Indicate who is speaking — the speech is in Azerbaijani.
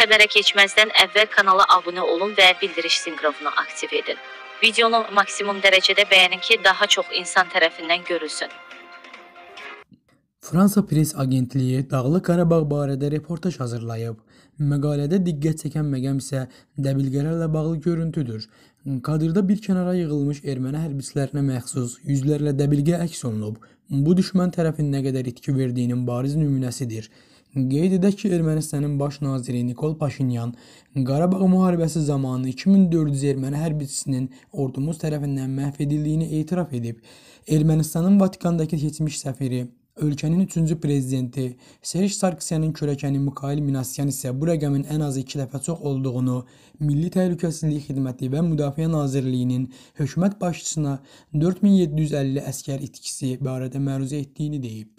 Speaker 1: Xəbərə keçməzdən əvvəl kanala abunə olun və bildiriş sinqrofunu aktiv edin. Videonu maksimum dərəcədə bəyənin ki, daha çox insan tərəfindən görülsün.
Speaker 2: Fransa Pres Agentliyi Dağlıq Qarabağ barədə reportaj hazırlayıb. Məqalədə diqqət çəkən məqam isə dəbilqələrlə bağlı görüntüdür. Kadrda bir kənara yığılmış erməni hərbiçilərinə məxsus yüzlərlə dəbilqə əks olunub. Bu düşmən tərəfin nə qədər itki verdiyinin bariz nümunəsidir. Qeyd edək ki, Ermənistanın baş naziri Nikol Paşinyan Qarabağ müharibəsi zamanı 2400 erməni hərbiçisinin ordumuz tərəfindən məhv edildiyini etiraf edib. Ermənistanın Vatikandakı keçmiş səfiri Ölkənin 3-cü prezidenti Serj Sarkisyanın kürəkəni Mikhail Minasyan isə bu rəqəmin ən azı 2 dəfə çox olduğunu Milli Təhlükəsizlik Xidməti və Müdafiə Nazirliyinin hökumət başçısına 4750 əsgər itkisi barədə məruzə etdiyini deyib.